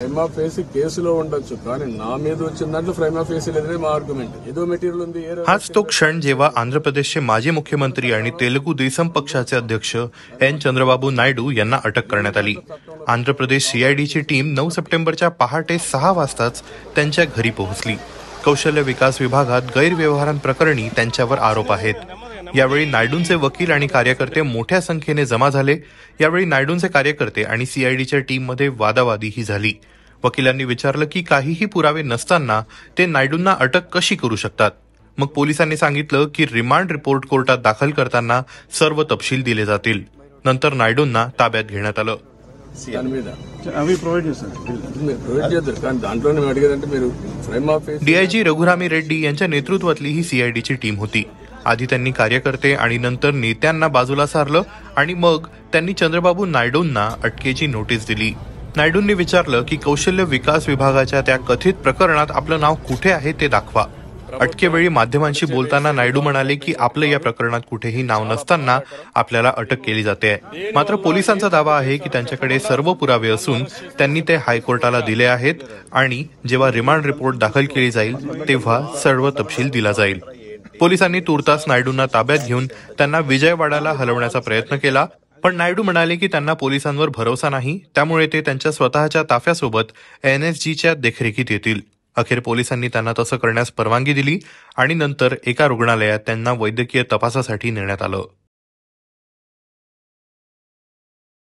ఉండొచ్చు కానీ నా మీద వచ్చిన हाच तो क्षण जेव्हा आंध्र प्रदेशचे माजी मुख्यमंत्री आणि तेलुगू देसम पक्षाचे अध्यक्ष एन चंद्रबाबू नायडू यांना अटक करण्यात आली आंध्र प्रदेश सीआयडीची टीम नऊ सप्टेंबरच्या पहाटे सहा वाजताच त्यांच्या घरी पोहोचली कौशल्य विकास विभागात गैरव्यवहारांप्रकरणी त्यांच्यावर आरोप आहेत यावेळी नायडूंचे वकील आणि कार्यकर्ते मोठ्या संख्येने जमा झाले यावेळी नायडूंचे कार्यकर्ते आणि सीआयडीच्या टीममध्ये वादावादीही झाली वकिलांनी विचारलं की काहीही पुरावे नसताना ते नायडूंना अटक कशी करू शकतात मग पोलिसांनी सांगितलं की रिमांड रिपोर्ट कोर्टात दाखल करताना सर्व तपशील दिले जातील नंतर नायडूंना ताब्यात घेण्यात आलं डीआयजी रघुरामी रेड्डी यांच्या नेतृत्वातली ही सीआयडीची टीम होती आधी त्यांनी कार्यकर्ते आणि नंतर नेत्यांना बाजूला सारलं आणि मग त्यांनी चंद्रबाबू नायडूंना अटकेची नोटीस दिली नायडूंनी विचारलं की कौशल्य विकास विभागाच्या त्या कथित प्रकरणात आपलं नाव कुठे आहे ते दाखवा अटकेवेळी माध्यमांशी बोलताना नायडू म्हणाले की आपलं या प्रकरणात कुठेही नाव नसताना आपल्याला अटक केली जाते मात्र पोलिसांचा दावा आहे की त्यांच्याकडे सर्व पुरावे असून त्यांनी ते हायकोर्टाला दिले आहेत आणि जेव्हा रिमांड रिपोर्ट दाखल केली जाईल तेव्हा सर्व तपशील दिला जाईल पोलिसांनी तुर्तास नायडूंना ताब्यात घेऊन त्यांना विजयवाडाला हलवण्याचा प्रयत्न केला पण नायडू म्हणाले की त्यांना पोलिसांवर भरोसा नाही त्यामुळे ते त्यांच्या स्वतःच्या ताफ्यासोबत एनएसजीच्या देखरेखीत येतील अखेर पोलिसांनी त्यांना तसं करण्यास परवानगी दिली आणि नंतर एका रुग्णालयात त्यांना वैद्यकीय तपासासाठी नेण्यात आलं